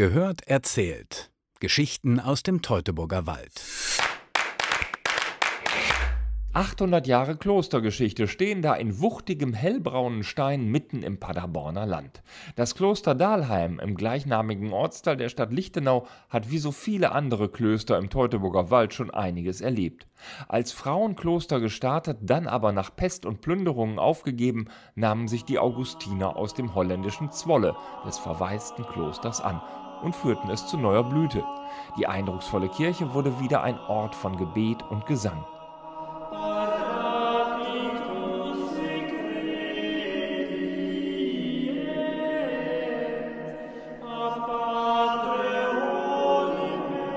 Gehört erzählt. Geschichten aus dem Teutoburger Wald. 800 Jahre Klostergeschichte stehen da in wuchtigem hellbraunen Stein mitten im Paderborner Land. Das Kloster Dahlheim im gleichnamigen Ortsteil der Stadt Lichtenau hat wie so viele andere Klöster im Teutoburger Wald schon einiges erlebt. Als Frauenkloster gestartet, dann aber nach Pest und Plünderungen aufgegeben, nahmen sich die Augustiner aus dem holländischen Zwolle, des verwaisten Klosters, an und führten es zu neuer Blüte. Die eindrucksvolle Kirche wurde wieder ein Ort von Gebet und Gesang.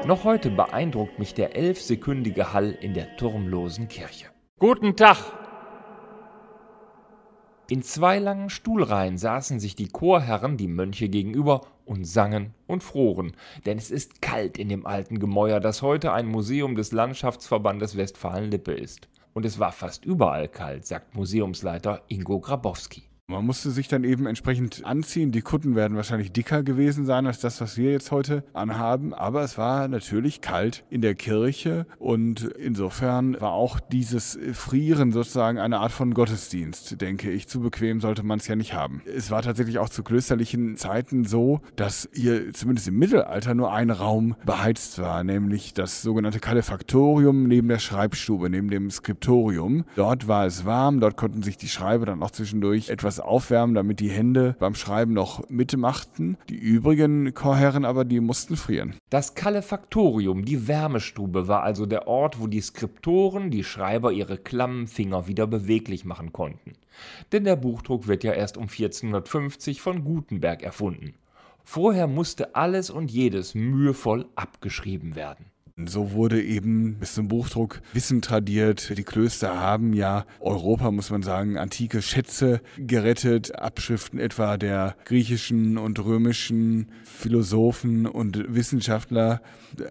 Noch heute beeindruckt mich der elfsekündige Hall in der turmlosen Kirche. Guten Tag, in zwei langen Stuhlreihen saßen sich die Chorherren, die Mönche gegenüber, und sangen und froren, denn es ist kalt in dem alten Gemäuer, das heute ein Museum des Landschaftsverbandes Westfalen-Lippe ist. Und es war fast überall kalt, sagt Museumsleiter Ingo Grabowski. Man musste sich dann eben entsprechend anziehen. Die Kutten werden wahrscheinlich dicker gewesen sein als das, was wir jetzt heute anhaben. Aber es war natürlich kalt in der Kirche und insofern war auch dieses Frieren sozusagen eine Art von Gottesdienst, denke ich. Zu bequem sollte man es ja nicht haben. Es war tatsächlich auch zu klösterlichen Zeiten so, dass hier zumindest im Mittelalter nur ein Raum beheizt war, nämlich das sogenannte Kalefaktorium neben der Schreibstube, neben dem Skriptorium. Dort war es warm, dort konnten sich die Schreiber dann auch zwischendurch etwas Aufwärmen, damit die Hände beim Schreiben noch mitmachten. Die übrigen Chorherren aber, die mussten frieren. Das Kalefaktorium, die Wärmestube, war also der Ort, wo die Skriptoren, die Schreiber ihre klammen Finger wieder beweglich machen konnten. Denn der Buchdruck wird ja erst um 1450 von Gutenberg erfunden. Vorher musste alles und jedes mühevoll abgeschrieben werden. So wurde eben bis zum Buchdruck Wissen tradiert. Die Klöster haben ja Europa, muss man sagen, antike Schätze gerettet. Abschriften etwa der griechischen und römischen Philosophen und Wissenschaftler.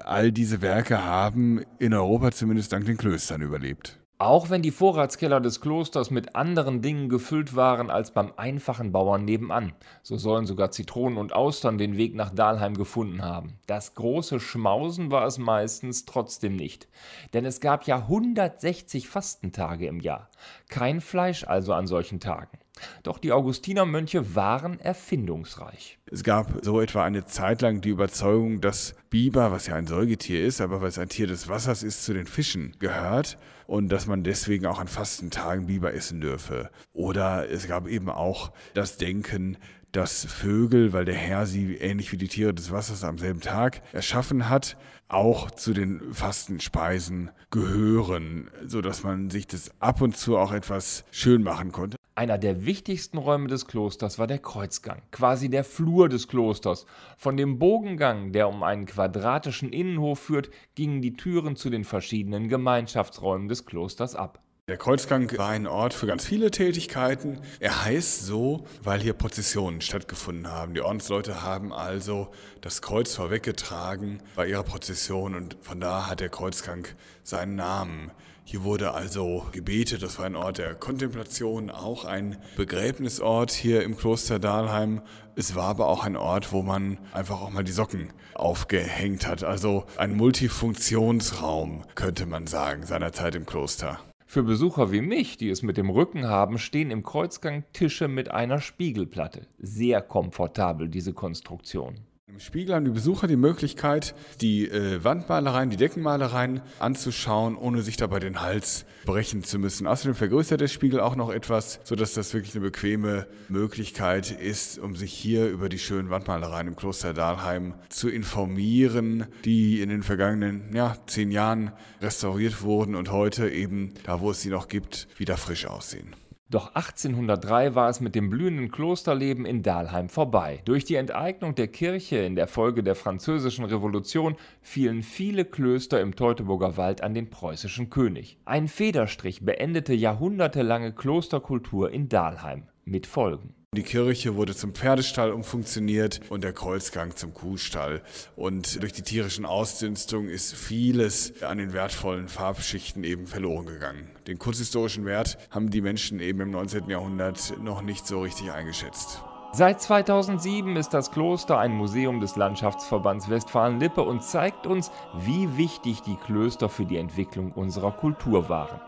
All diese Werke haben in Europa zumindest dank den Klöstern überlebt. Auch wenn die Vorratskeller des Klosters mit anderen Dingen gefüllt waren als beim einfachen Bauern nebenan, so sollen sogar Zitronen und Austern den Weg nach Dahlheim gefunden haben. Das große Schmausen war es meistens trotzdem nicht, denn es gab ja 160 Fastentage im Jahr. Kein Fleisch also an solchen Tagen. Doch die Augustinermönche waren erfindungsreich. Es gab so etwa eine Zeit lang die Überzeugung, dass Biber, was ja ein Säugetier ist, aber weil es ein Tier des Wassers ist, zu den Fischen gehört und dass man deswegen auch an Fastentagen Biber essen dürfe. Oder es gab eben auch das Denken, dass Vögel, weil der Herr sie ähnlich wie die Tiere des Wassers am selben Tag erschaffen hat, auch zu den Fastenspeisen gehören, sodass man sich das ab und zu auch etwas schön machen konnte. Einer der wichtigsten Räume des Klosters war der Kreuzgang, quasi der Flur des Klosters. Von dem Bogengang, der um einen Quadrat quadratischen Innenhof führt, gingen die Türen zu den verschiedenen Gemeinschaftsräumen des Klosters ab der Kreuzgang war ein Ort für ganz viele Tätigkeiten. Er heißt so, weil hier Prozessionen stattgefunden haben. Die Ordensleute haben also das Kreuz vorweggetragen bei ihrer Prozession und von da hat der Kreuzgang seinen Namen. Hier wurde also gebetet, das war ein Ort der Kontemplation, auch ein Begräbnisort hier im Kloster Dahlheim. Es war aber auch ein Ort, wo man einfach auch mal die Socken aufgehängt hat. Also ein Multifunktionsraum, könnte man sagen, seinerzeit im Kloster. Für Besucher wie mich, die es mit dem Rücken haben, stehen im Kreuzgang Tische mit einer Spiegelplatte. Sehr komfortabel diese Konstruktion. Im Spiegel haben die Besucher die Möglichkeit, die äh, Wandmalereien, die Deckenmalereien anzuschauen, ohne sich dabei den Hals brechen zu müssen. Außerdem vergrößert der Spiegel auch noch etwas, sodass das wirklich eine bequeme Möglichkeit ist, um sich hier über die schönen Wandmalereien im Kloster Dahlheim zu informieren, die in den vergangenen ja, zehn Jahren restauriert wurden und heute eben, da wo es sie noch gibt, wieder frisch aussehen. Doch 1803 war es mit dem blühenden Klosterleben in Dahlheim vorbei. Durch die Enteignung der Kirche in der Folge der Französischen Revolution fielen viele Klöster im Teutoburger Wald an den preußischen König. Ein Federstrich beendete jahrhundertelange Klosterkultur in Dahlheim mit Folgen. Die Kirche wurde zum Pferdestall umfunktioniert und der Kreuzgang zum Kuhstall. Und durch die tierischen Ausdünstungen ist vieles an den wertvollen Farbschichten eben verloren gegangen. Den kunsthistorischen Wert haben die Menschen eben im 19. Jahrhundert noch nicht so richtig eingeschätzt. Seit 2007 ist das Kloster ein Museum des Landschaftsverbands Westfalen-Lippe und zeigt uns, wie wichtig die Klöster für die Entwicklung unserer Kultur waren.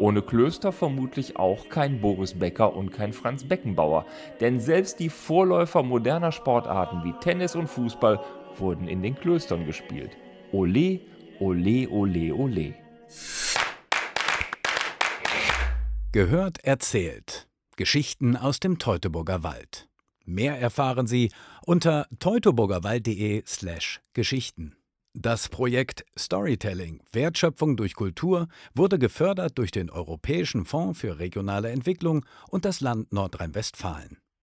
Ohne Klöster vermutlich auch kein Boris Becker und kein Franz Beckenbauer, denn selbst die Vorläufer moderner Sportarten wie Tennis und Fußball wurden in den Klöstern gespielt. Ole, ole, ole, ole. Gehört erzählt. Geschichten aus dem Teutoburger Wald. Mehr erfahren Sie unter teutoburgerwald.de/geschichten. slash das Projekt Storytelling Wertschöpfung durch Kultur wurde gefördert durch den Europäischen Fonds für regionale Entwicklung und das Land Nordrhein-Westfalen.